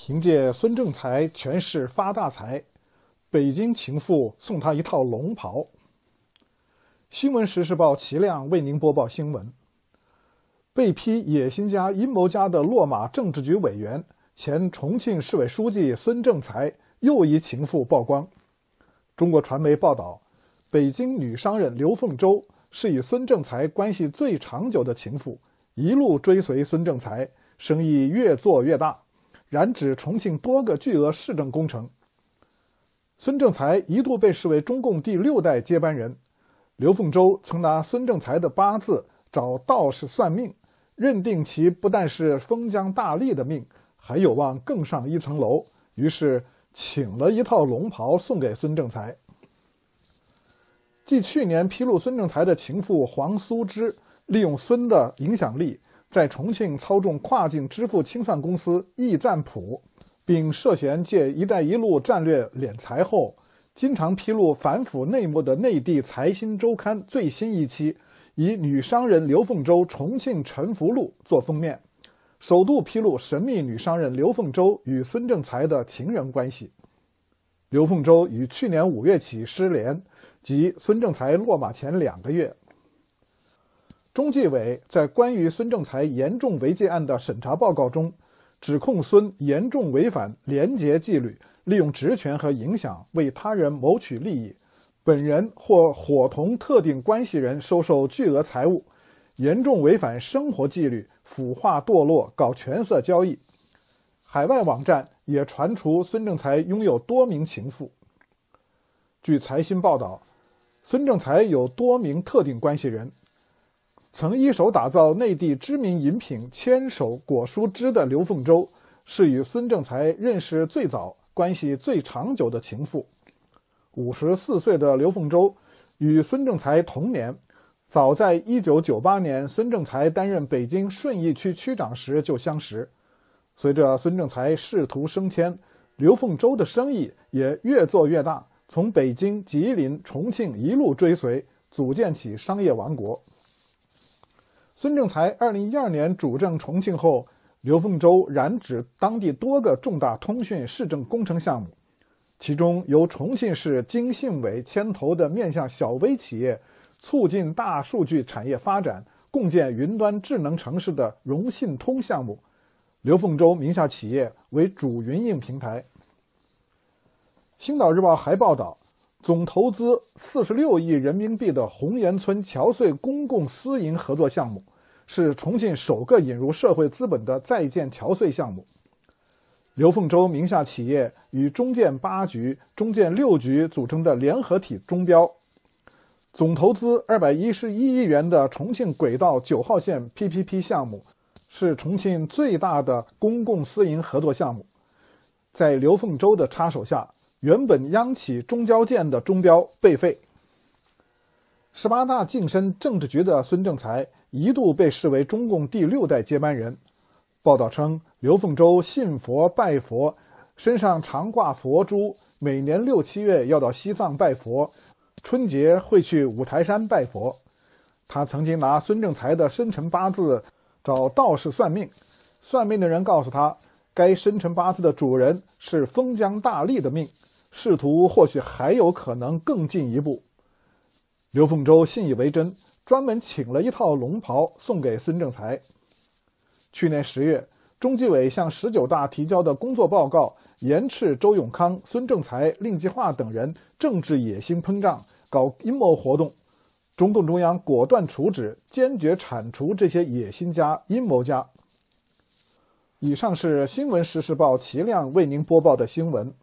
凭借孙正才权势发大财，北京情妇送他一套龙袍。新闻时事报，齐亮为您播报新闻。被批野心家、阴谋家的落马政治局委员、前重庆市委书记孙正才又一情妇曝光。中国传媒报道，北京女商人刘凤洲是与孙正才关系最长久的情妇，一路追随孙正才，生意越做越大。染指重庆多个巨额市政工程，孙政才一度被视为中共第六代接班人。刘凤洲曾拿孙政才的八字找道士算命，认定其不但是封疆大吏的命，还有望更上一层楼，于是请了一套龙袍送给孙政才。继去年披露孙政才的情妇黄苏之利用孙的影响力。在重庆操纵跨境支付清算公司易赞普，并涉嫌借“一带一路”战略敛财后，经常披露反腐内幕的内地财新周刊最新一期，以女商人刘凤洲、重庆沉浮录》做封面，首度披露神秘女商人刘凤洲与孙正才的情人关系。刘凤洲于去年五月起失联，即孙正才落马前两个月。中纪委在关于孙正才严重违纪案的审查报告中，指控孙严重违反廉洁纪律，利用职权和影响为他人谋取利益，本人或伙同特定关系人收受巨额财物，严重违反生活纪律，腐化堕落，搞权色交易。海外网站也传出孙正才拥有多名情妇。据财新报道，孙正才有多名特定关系人。曾一手打造内地知名饮品“牵手果蔬汁”的刘凤洲，是与孙正才认识最早、关系最长久的情妇。五十四岁的刘凤洲与孙正才同年，早在一九九八年，孙正才担任北京顺义区区长时就相识。随着孙正才仕途升迁，刘凤洲的生意也越做越大，从北京、吉林、重庆一路追随，组建起商业王国。孙政才二零一二年主政重庆后，刘凤洲染指当地多个重大通讯市政工程项目，其中由重庆市经信委牵头的面向小微企业促进大数据产业发展、共建云端智能城市的融信通项目，刘凤洲名下企业为主云应平台。《星岛日报》还报道。总投资四十六亿人民币的红岩村桥隧公共私营合作项目，是重庆首个引入社会资本的在建桥隧项目。刘凤洲名下企业与中建八局、中建六局组成的联合体中标，总投资二百一十一亿元的重庆轨道九号线 PPP 项目，是重庆最大的公共私营合作项目，在刘凤洲的插手下。原本央企中交建的中标被废。十八大晋升政治局的孙政才一度被视为中共第六代接班人。报道称，刘凤洲信佛拜佛，身上常挂佛珠，每年六七月要到西藏拜佛，春节会去五台山拜佛。他曾经拿孙政才的生辰八字找道士算命，算命的人告诉他。该生辰八字的主人是封疆大吏的命，仕途或许还有可能更进一步。刘凤洲信以为真，专门请了一套龙袍送给孙正才。去年十月，中纪委向十九大提交的工作报告，严斥周永康、孙正才、令计划等人政治野心膨胀，搞阴谋活动。中共中央果断处置，坚决铲除这些野心家、阴谋家。以上是新闻实时报，齐亮为您播报的新闻。